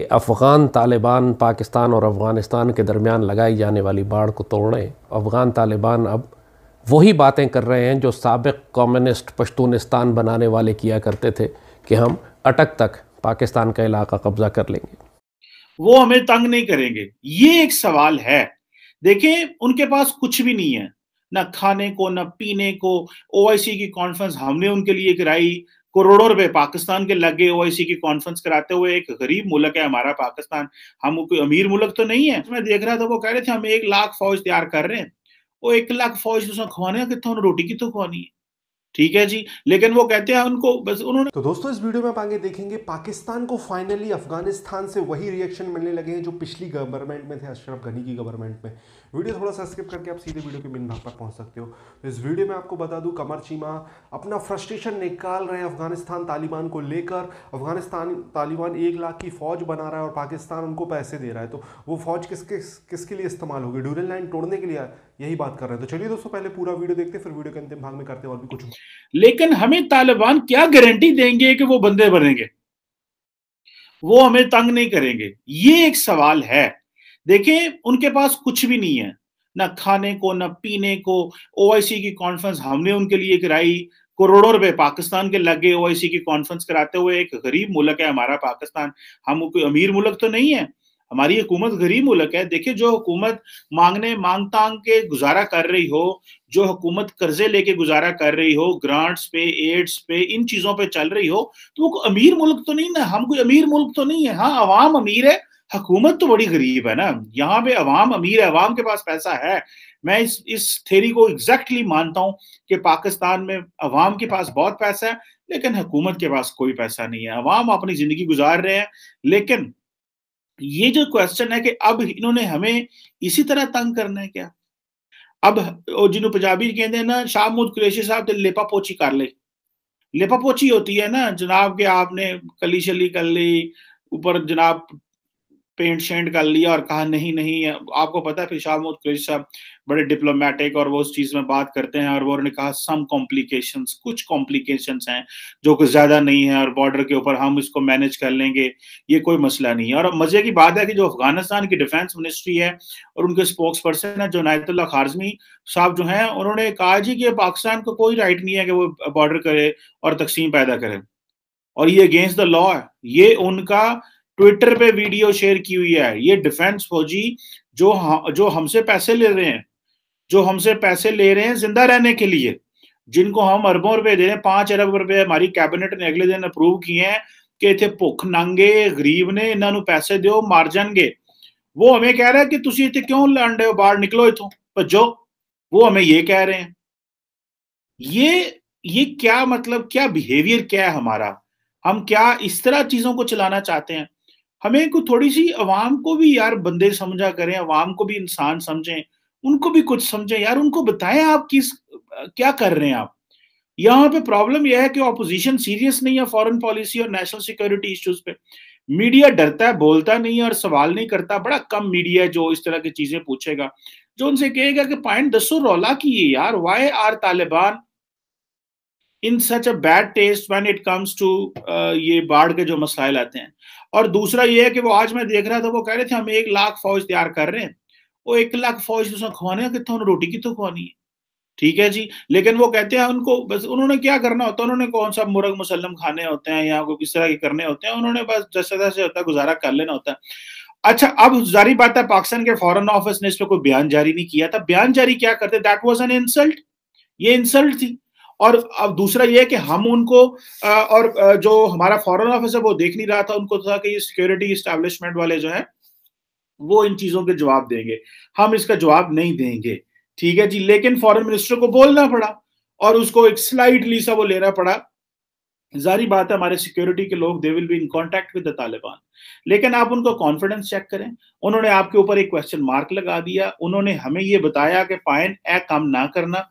कि अफ़गान तालिबान पाकिस्तान और अफ़गानिस्तान के दरमियान लगाई जाने वाली बाढ़ को तोड़ें अफ़गान तालिबान अब वही बातें कर रहे हैं जो सबक कम्युनिस्ट पश्तूनिस्तान बनाने वाले किया करते थे कि हम अटक तक पाकिस्तान का इलाका कब्जा कर लेंगे वो हमें तंग नहीं करेंगे ये एक सवाल है देखें उनके पास कुछ भी नहीं है ना खाने को ना पीने को ओ की कॉन्फ्रेंस हमने उनके लिए कराई करोड़ों रुपए पाकिस्तान के लगे ओ की कॉन्फ्रेंस कराते हुए एक गरीब मुल्क है हमारा पाकिस्तान हम कोई अमीर मुल्क तो नहीं है मैं देख रहा था वो कह रहे थे हम एक लाख फौज तैयार कर रहे हैं वो एक लाख फौज तो उसमें खुवाने कितना रोटी कितों तो खुवानी है ठीक है जी लेकिन वो कहते हैं उनको बस उन्होंने तो दोस्तों इस वीडियो में आप आगे देखेंगे पाकिस्तान को फाइनली अफगानिस्तान से वही रिएक्शन मिलने लगे हैं जो पिछली गवर्नमेंट में थे अशरफ गनी की गवर्नमेंट में वीडियो थोड़ा सा स्किप करके आप सीधे वीडियो के मिन भाग पर पहुंच सकते हो तो इस वीडियो में आपको बता दूं कमर चीमा अपना फ्रस्ट्रेशन निकाल रहे हैं अफगानिस्तान तालिबान को लेकर अफगानिस्तान तालिबान एक लाख की फ़ौज बना रहा है और पाकिस्तान उनको पैसे दे रहा है तो वो फौज किसके किसके लिए इस्तेमाल होगी ड्यूरल लाइन तोड़ने के लिए यही बात कर रहे हैं तो चलिए दोस्तों पहले पूरा वीडियो देखते हैं फिर वीडियो के अंतिम भाग में करते हैं और भी कुछ लेकिन हमें तालिबान क्या गारंटी देंगे कि वो बंदे बनेंगे वो हमें तंग नहीं करेंगे ये एक सवाल है देखें उनके पास कुछ भी नहीं है ना खाने को ना पीने को ओ की कॉन्फ्रेंस हमने उनके लिए कराई करोड़ों रुपए पाकिस्तान के लग गए ओ की कॉन्फ्रेंस कराते हुए एक गरीब मुल्क है हमारा पाकिस्तान हम कोई अमीर मुल्क तो नहीं है हमारी हुकूमत गरीब मुल्क है देखिए जो हुकूमत मांगने मांग तांग के गुजारा कर रही हो जो हुकूमत कर्जे लेके गुजारा कर रही हो ग्रांट्स पे एड्स पे इन चीजों पे चल रही हो तो वो अमीर मुल्क तो नहीं ना हम कोई अमीर मुल्क तो नहीं है हाँ अवाम अमीर है हकूमत तो बड़ी गरीब है ना यहाँ पे अवाम अमीर है अवाम के पास पैसा है मैं इस इस थेरी को एग्जैक्टली exactly मानता हूँ कि पाकिस्तान में अवाम के पास बहुत पैसा है लेकिन हुकूमत के पास कोई पैसा नहीं है अवाम अपनी जिंदगी गुजार रहे हैं लेकिन ये जो क्वेश्चन है कि अब इन्होंने हमें इसी तरह तंग करना है क्या अब जिन्होंने पंजाबी कहते हैं ना शाह मुद कुरेशी साहब तो लेपा पोची कर ले लेपा पोची होती है ना जनाब के आपने कली शली कर ली ऊपर जनाब पेंट शेंट कर लिया और कहा नहीं नहीं आपको पता है फिर शाह महमूद साहब बड़े डिप्लोमेटिक और वो उस चीज में बात करते हैं और वो उन्होंने कहा सम कॉम्प्लिकेशन कुछ कॉम्प्लिकेशन हैं जो कुछ ज्यादा नहीं है और बॉर्डर के ऊपर हम इसको मैनेज कर लेंगे ये कोई मसला नहीं है और मजे की बात है कि जो अफगानिस्तान की डिफेंस मिनिस्ट्री है और उनके स्पोक्स पर्सन है जो नायतुल्ला खारजमी साहब जो हैं उन्होंने कहा जी कि पाकिस्तान को कोई राइट नहीं है कि वो बॉर्डर करे और तकसीम पैदा करे और ये अगेंस्ट द लॉ है ये उनका ट्विटर पे वीडियो शेयर की हुई है ये डिफेंस फौजी जो जो हमसे पैसे ले रहे हैं जो हमसे पैसे ले रहे हैं जिंदा रहने के लिए जिनको हम अरबों रुपए दे रहे हैं पांच अरब रुपए हमारी कैबिनेट ने अगले दिन अप्रूव किए हैं कि इतने भुख नंगे गरीब ने इन्हों पैसे दो मार जाएंगे वो हमें कह रहा है कि तुम इतने क्यों लड़ रहे हो बाहर निकलो इतों भजो वो हमें ये कह रहे हैं ये ये क्या मतलब क्या बिहेवियर क्या है हमारा हम क्या इस तरह चीजों को चलाना चाहते हैं हमें को थोड़ी सी अवाम को भी यार बंदे समझा करें अवाम को भी इंसान समझें उनको भी कुछ समझें यार उनको बताएं आप किस क्या कर रहे हैं आप यहाँ पे प्रॉब्लम यह है कि ऑपोजिशन सीरियस नहीं है फॉरेन पॉलिसी और नेशनल सिक्योरिटी इश्यूज पे मीडिया डरता है बोलता नहीं है और सवाल नहीं करता बड़ा कम मीडिया है जो इस तरह की चीजें पूछेगा जो उनसे कहेगा कि पॉइंट दसो रौला की यार why are Taliban in such a bad taste when it comes to ये बाढ़ के जो मसाइल आते हैं और दूसरा ये है कि वो आज मैं देख रहा था वो कह रहे थे हम एक लाख फौज तैयार कर रहे हैं वो एक लाख फौज तो उसमें खुआने कितना उन्होंने रोटी कितों खुवानी खुआनी है ठीक है जी लेकिन वो कहते हैं उनको बस उन्होंने क्या करना होता है उन्होंने कौन सा मुरग मुसलम खाने होते हैं या को किस तरह के करने होते हैं उन्होंने बस जैसे तैसे होता है गुजारा कर लेना होता है अच्छा अब जारी बात है पाकिस्तान के फॉरन ऑफिस ने इस पर कोई बयान जारी नहीं किया था बयान जारी क्या करते दैट वॉज एन इंसल्ट ये इंसल्ट थी और अब दूसरा ये है कि हम उनको और जो हमारा फॉरेन ऑफिस है वो देख नहीं रहा था उनको था कि ये सिक्योरिटी इस्टेब्लिशमेंट वाले जो है वो इन चीजों के जवाब देंगे हम इसका जवाब नहीं देंगे ठीक है जी लेकिन फॉरेन मिनिस्टर को बोलना पड़ा और उसको एक स्लाइडली सा वो लेना पड़ा जारी बात है हमारे सिक्योरिटी के लोग they will be in contact with the Taliban लेकिन आप उनका कॉन्फिडेंस चेक करें उन्होंने आपके ऊपर एक क्वेश्चन मार्क लगा दिया उन्होंने हमें ये बताया कि पाइन ए काम ना करना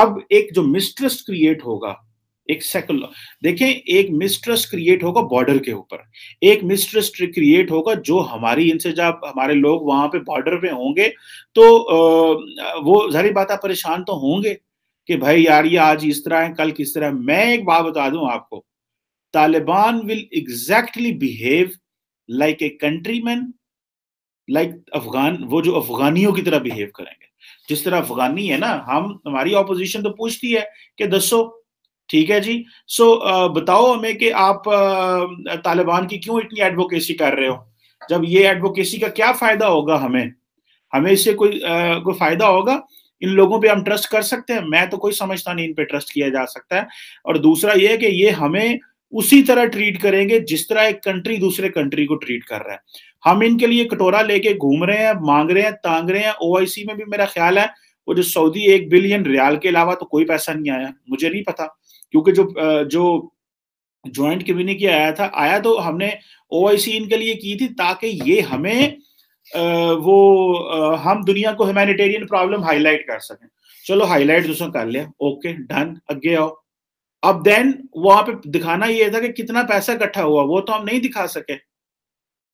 अब एक जो मिस्ट्रस्ट क्रिएट होगा एक सेकुलर देखें एक मिस्ट्रस क्रिएट होगा बॉर्डर के ऊपर एक मिस्ट्रस क्रिएट होगा जो हमारी इनसे जब हमारे लोग वहां पे बॉर्डर पे होंगे तो वो जारी बात परेशान तो होंगे कि भाई यार ये आज इस तरह है कल किस तरह है मैं एक बात बता दूं आपको Taliban will exactly behave like a countryman like Afghan वो जो अफगानियों की तरह बिहेव करेंगे जिस तरह अफगानी है ना हम हमारी ऑपोजिशन तो पूछती है कि दसो ठीक है जी सो बताओ हमें कि आप तालिबान की क्यों इतनी एडवोकेसी कर रहे हो जब ये एडवोकेसी का क्या फायदा होगा हमें हमें इससे कोई आ, कोई फायदा होगा इन लोगों पे हम ट्रस्ट कर सकते हैं मैं तो कोई समझता नहीं इन पे ट्रस्ट किया जा सकता है और दूसरा ये है कि ये हमें उसी तरह ट्रीट करेंगे जिस तरह एक कंट्री दूसरे कंट्री को ट्रीट कर रहा है हम इनके लिए कटोरा लेके घूम रहे हैं मांग रहे हैं तांग रहे हैं ओआईसी में भी मेरा ख्याल है वो जो सऊदी एक बिलियन रियाल के अलावा तो कोई पैसा नहीं आया मुझे नहीं पता क्योंकि जो जो ज्वाइंट कम्युनिटी आया था आया तो हमने ओ इनके लिए की थी ताकि ये हमें वो हम दुनिया को ह्यूमैनिटेरियन प्रॉब्लम हाईलाइट कर सकें चलो हाईलाइट दूसरों कर लिया ओके डन अगे आओ अब देन वहां पे दिखाना ये था कि कितना पैसा इकट्ठा हुआ वो तो हम नहीं दिखा सके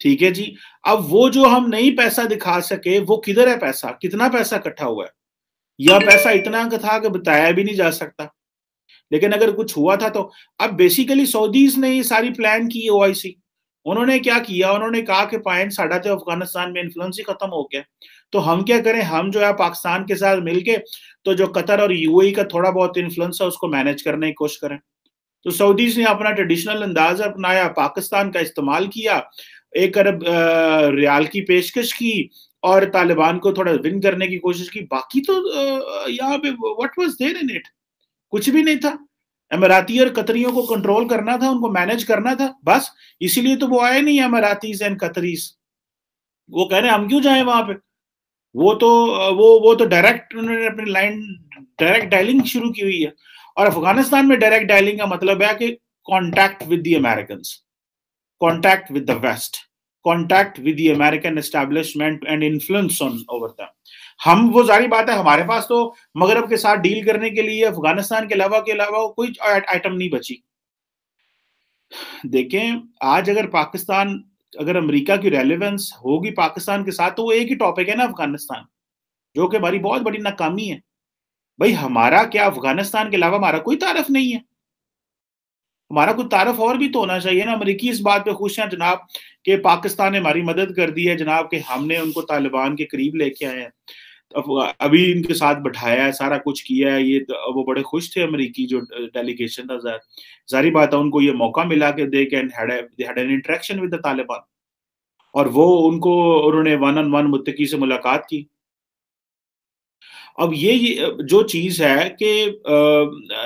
ठीक है जी अब वो जो हम नहीं पैसा दिखा सके वो किधर है पैसा कितना पैसा इकट्ठा हुआ है या पैसा इतना था कि बताया भी नहीं जा सकता लेकिन अगर कुछ हुआ था तो अब बेसिकली सऊदीज ने ये सारी प्लान की ओ आई सी उन्होंने क्या किया उन्होंने कहा कि पॉइंट साढ़ा जो अफगानिस्तान में इन्फ्लुएंस ही खत्म हो गया तो हम क्या करें हम जो है पाकिस्तान के साथ मिलके तो जो कतर और यूएई का थोड़ा बहुत इन्फ्लुएंस है उसको मैनेज करने की कोशिश करें तो सऊदीज ने अपना ट्रेडिशनल अंदाज अपनाया पाकिस्तान का इस्तेमाल किया एक अरब रियाल की पेशकश की और तालिबान को थोड़ा विन करने की कोशिश की बाकी तो यहाँ पे what was there in it कुछ भी नहीं था अमराती और कतरियों को कंट्रोल करना था उनको मैनेज करना था बस इसीलिए तो वो आए नहीं अमराती एंड कतरीज वो कह रहे हैं हम क्यों जाए वहां पे वो तो वो वो तो डायरेक्ट उन्होंने अपनी लाइन डायरेक्ट डायलिंग शुरू की हुई है और अफगानिस्तान में डायरेक्ट डायलिंग का मतलब है कि contact with the American contact with the west contact with the American establishment and influence on over them हम वो जारी बात है हमारे पास तो मगरब के साथ डील करने के लिए अफगानिस्तान के अलावा के अलावा कोई आइटम नहीं बची देखें आज अगर पाकिस्तान अगर अमेरिका की रेलेवेंस होगी पाकिस्तान के साथ तो वो एक ही टॉपिक है ना अफगानिस्तान जो कि हमारी बहुत बड़ी नाकामी है भाई हमारा क्या अफगानिस्तान के अलावा हमारा कोई तारफ नहीं है हमारा कोई तारफ और भी तो होना चाहिए ना अमरीकी इस बात पे खुश हैं जनाब के पाकिस्तान ने हमारी मदद कर दी है जनाब के हमने उनको तालिबान के करीब लेके आए हैं अभी इनके साथ बैठाया है सारा कुछ किया है ये तो वो बड़े खुश थे अमेरिकी जो डेलीगेशन था जारी बात है उनको ये मौका मिला कि they can had an interaction with the Taliban और वो उनको उन्होंने वन ऑन वन मुतकी से मुलाकात की अब ये जो चीज है कि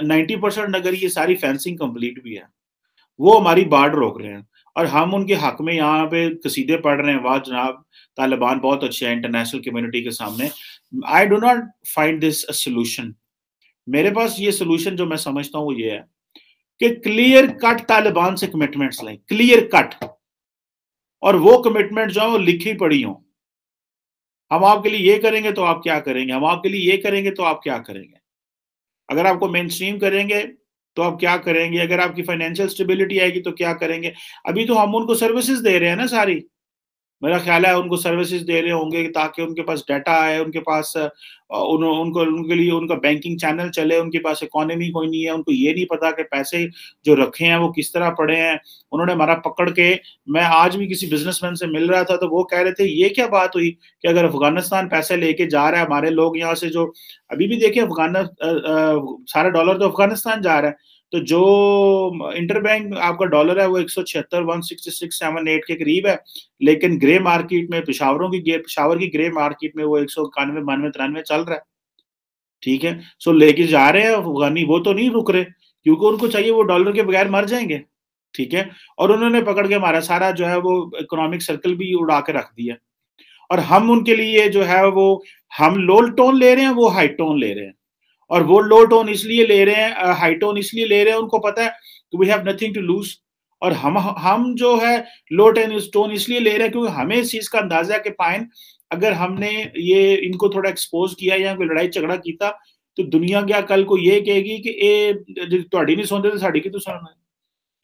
नाइन्टी परसेंट अगर ये सारी फेंसिंग कंप्लीट भी है वो हमारी बाढ़ रोक रहे हैं और हम उनके हक में यहाँ पे कसीदे पढ़ रहे हैं वाह जनाब तालिबान बहुत अच्छे हैं इंटरनेशनल कम्युनिटी के सामने I do not find this solution मेरे पास ये सोल्यूशन जो मैं समझता हूँ वो ये है कि क्लियर कट तालिबान से कमिटमेंट्स लें क्लियर कट और वो कमिटमेंट जो है वो लिखी पड़ी हो हम आपके लिए ये करेंगे तो आप क्या करेंगे हम आपके लिए ये करेंगे तो आप क्या करेंगे अगर आपको मेन स्ट्रीम करेंगे तो आप क्या करेंगे अगर आपकी फाइनेंशियल स्टेबिलिटी आएगी तो क्या करेंगे अभी तो हम उनको सर्विसेज दे रहे हैं ना सारी मेरा ख्याल है उनको सर्विसेज दे रहे होंगे ताकि उनके पास डाटा आए उनके पास उन, उनको उनके लिए उनका बैंकिंग चैनल चले उनके पास इकोनॉमी कोई नहीं है उनको ये नहीं पता कि पैसे जो रखे हैं वो किस तरह पड़े हैं उन्होंने हमारा पकड़ के मैं आज भी किसी बिजनेसमैन से मिल रहा था तो वो कह रहे थे ये क्या बात हुई कि अगर अफगानिस्तान पैसे लेके जा रहा है हमारे लोग यहाँ से जो अभी भी देखिए अफगान सारा डॉलर तो अफगानिस्तान जा रहा है तो जो इंटरबैंक आपका डॉलर है वो एक सौ छिहत्तर one sixty six seven eight के करीब है लेकिन ग्रे मार्केट में पिशावरों की पिशावर की ग्रे मार्केट में वो एक सौ इक्यानवे बानवे तिरानवे चल रहा है ठीक है सो लेके जा रहे हैं अफगानी वो तो नहीं रुक रहे क्योंकि उनको चाहिए वो डॉलर के बगैर मर जाएंगे ठीक है और उन्होंने पकड़ के हमारा सारा जो है वो इकोनॉमिक सर्कल भी उड़ा के रख दिया और हम उनके लिए जो है वो हम लो टोन ले रहे हैं वो हाई टोन ले रहे हैं और वो लो टोन इसलिए ले रहे हैं हाई टोन इसलिए ले रहे हैं उनको पता है we have nothing to lose और हम हम जो है लो टेन स्टोन इसलिए ले रहे हैं क्योंकि हमें इस चीज का अंदाजा कि पाइन अगर हमने ये इनको थोड़ा एक्सपोज किया या कोई लड़ाई झगड़ा किया तो दुनिया क्या कल को ये कहेगी कि ए थोड़ी नहीं सुनते तो साड़ी की तो सुनना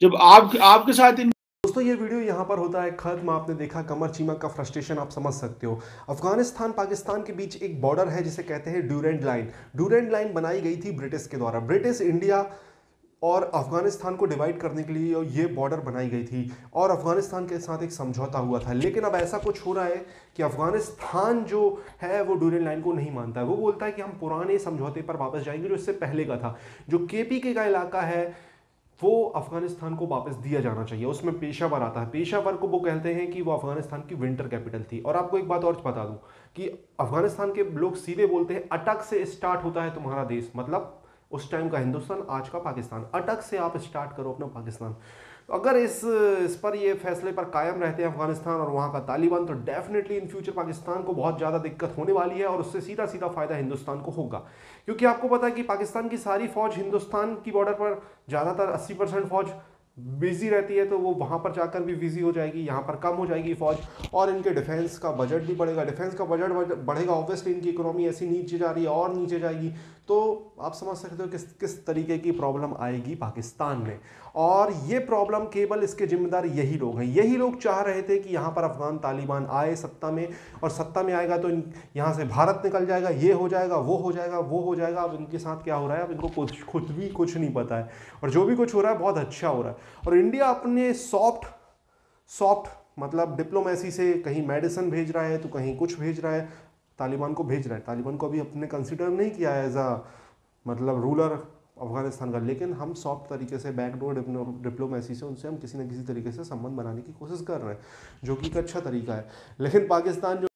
जब आप आपके साथ इन दोस्तों ये वीडियो यहाँ पर होता है खत्म आपने देखा कमर चीमा का फ्रस्ट्रेशन आप समझ सकते हो अफगानिस्तान पाकिस्तान के बीच एक बॉर्डर है जिसे कहते हैं ड्यूरेंड लाइन ड्यूरेंड लाइन बनाई गई थी ब्रिटिश के द्वारा ब्रिटिश इंडिया और अफगानिस्तान को डिवाइड करने के लिए ये बॉर्डर बनाई गई थी और अफगानिस्तान के साथ एक समझौता हुआ था लेकिन अब ऐसा कुछ हो रहा है कि अफगानिस्तान जो है वो डूरन लाइन को नहीं मानता है वो बोलता है कि हम पुराने समझौते पर वापस जाएंगे जो इससे पहले का था जो के का इलाका है वो अफगानिस्तान को वापस दिया जाना चाहिए उसमें पेशावर आता है पेशावर को वो कहते हैं कि वो अफगानिस्तान की विंटर कैपिटल थी और आपको एक बात और बता दूं कि अफगानिस्तान के लोग सीधे बोलते हैं अटक से स्टार्ट होता है तुम्हारा देश मतलब उस टाइम का हिंदुस्तान आज का पाकिस्तान अटक से आप स्टार्ट करो अपना पाकिस्तान तो अगर इस इस पर ये फैसले पर कायम रहते हैं अफगानिस्तान और वहाँ का तालिबान तो डेफिनेटली इन फ्यूचर पाकिस्तान को बहुत ज़्यादा दिक्कत होने वाली है और उससे सीधा सीधा फ़ायदा हिंदुस्तान को होगा क्योंकि आपको पता है कि पाकिस्तान की सारी फ़ौज हिंदुस्तान की बॉर्डर पर ज़्यादातर अस्सी परसेंट फ़ौज बिजी रहती है तो वो वहाँ पर जाकर भी बिजी हो जाएगी यहाँ पर कम हो जाएगी फौज और इनके डिफेंस का बजट भी बढ़ेगा डिफेंस का बजट बढ़ेगा ऑब्वियसली इनकी इकोनॉमी ऐसी नीचे जा रही है और नीचे जाएगी तो आप समझ सकते हो किस किस तरीके की प्रॉब्लम आएगी पाकिस्तान में और ये प्रॉब्लम केवल इसके जिम्मेदार यही लोग हैं यही लोग चाह रहे थे कि यहाँ पर अफगान तालिबान आए सत्ता में और सत्ता में आएगा तो इन यहाँ से भारत निकल जाएगा ये हो जाएगा वो हो जाएगा वो हो जाएगा अब इनके साथ क्या हो रहा है अब इनको कुछ खुद भी कुछ नहीं पता है और जो भी कुछ हो रहा है बहुत अच्छा हो रहा है और इंडिया अपने सॉफ्ट सॉफ्ट मतलब डिप्लोमेसी से कहीं मेडिसन भेज रहा है तो कहीं कुछ भेज रहा है तालिबान को भेज रहा है तालिबान को अभी अपने कंसिडर नहीं किया है एज अ मतलब रूलर अफगानिस्तान का लेकिन हम सॉफ्ट तरीके से बैकडोर डिप्लोमेसी से उनसे हम किसी न किसी तरीके से संबंध बनाने की कोशिश कर रहे हैं जो कि एक अच्छा तरीका है लेकिन पाकिस्तान जो